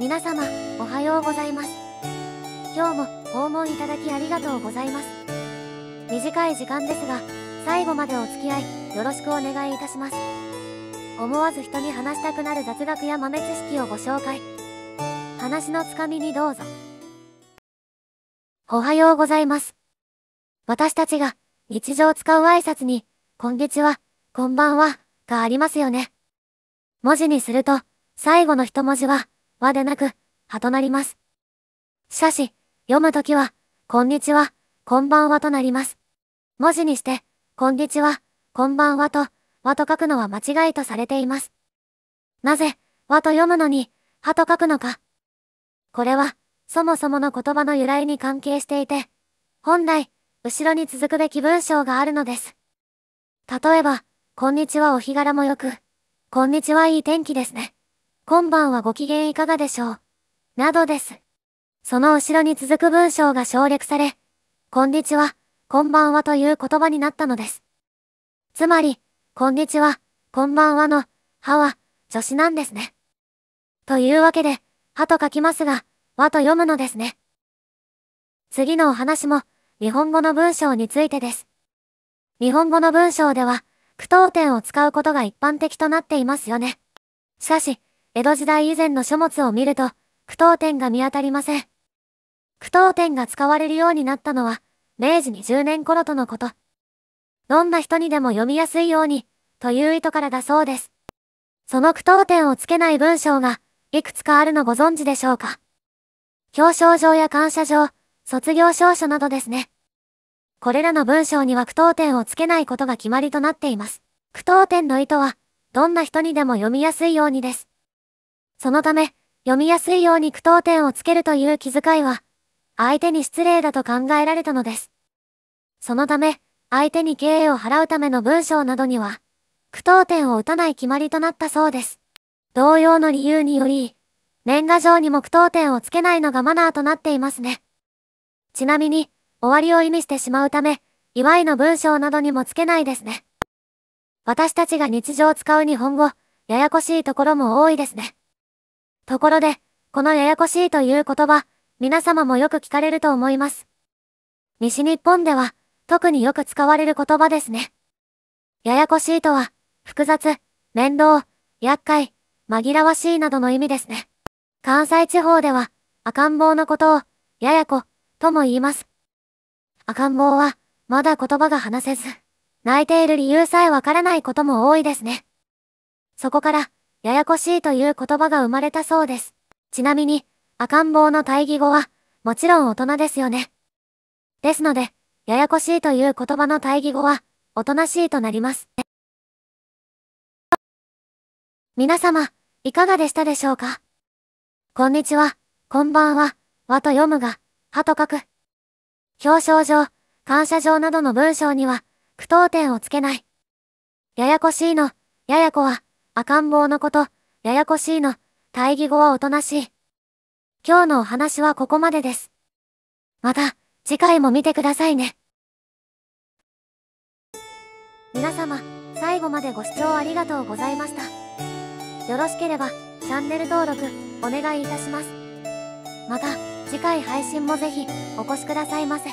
皆様おはようございます今日も訪問いただきありがとうございます短い時間ですが最後までお付き合いよろしくお願いいたします思わず人に話したくなる雑学や豆知識をご紹介話のつかみにどうぞおはようございます私たちが日常使う挨拶にこんにちはこんばんはがありますよね文字にすると最後の一文字ははでなく、はとなります。しかし、読むときは、こんにちは、こんばんはとなります。文字にして、こんにちは、こんばんはと、はと書くのは間違いとされています。なぜ、はと読むのに、はと書くのか。これは、そもそもの言葉の由来に関係していて、本来、後ろに続くべき文章があるのです。例えば、こんにちはお日柄もよく、こんにちはいい天気ですね。今晩はご機嫌いかがでしょうなどです。その後ろに続く文章が省略され、こんにちは、こんばんはという言葉になったのです。つまり、こんにちは、こんばんはの、はは、助詞なんですね。というわけで、はと書きますが、はと読むのですね。次のお話も、日本語の文章についてです。日本語の文章では、句読点を使うことが一般的となっていますよね。しかし、江戸時代以前の書物を見ると、句読点が見当たりません。句読点が使われるようになったのは、明治20年頃とのこと。どんな人にでも読みやすいように、という意図からだそうです。その句読点をつけない文章が、いくつかあるのご存知でしょうか。表彰状や感謝状、卒業証書などですね。これらの文章には句読点をつけないことが決まりとなっています。句読点の意図は、どんな人にでも読みやすいようにです。そのため、読みやすいように句読点をつけるという気遣いは、相手に失礼だと考えられたのです。そのため、相手に敬意を払うための文章などには、句読点を打たない決まりとなったそうです。同様の理由により、年賀状にも句読点をつけないのがマナーとなっていますね。ちなみに、終わりを意味してしまうため、祝いの文章などにもつけないですね。私たちが日常使う日本語、ややこしいところも多いですね。ところで、このややこしいという言葉、皆様もよく聞かれると思います。西日本では、特によく使われる言葉ですね。ややこしいとは、複雑、面倒、厄介、紛らわしいなどの意味ですね。関西地方では、赤ん坊のことを、ややこ、とも言います。赤ん坊は、まだ言葉が話せず、泣いている理由さえわからないことも多いですね。そこから、ややこしいという言葉が生まれたそうです。ちなみに、赤ん坊の対義語は、もちろん大人ですよね。ですので、ややこしいという言葉の対義語は、おとなしいとなります。皆様、いかがでしたでしょうかこんにちは、こんばんは、和と読むが、はと書く。表彰状、感謝状などの文章には、句読点をつけない。ややこしいの、ややこは、赤ん坊のこと、ややこしいの、対義語はおとなしい。今日のお話はここまでです。また、次回も見てくださいね。皆様、最後までご視聴ありがとうございました。よろしければ、チャンネル登録、お願いいたします。また、次回配信もぜひ、お越しくださいませ。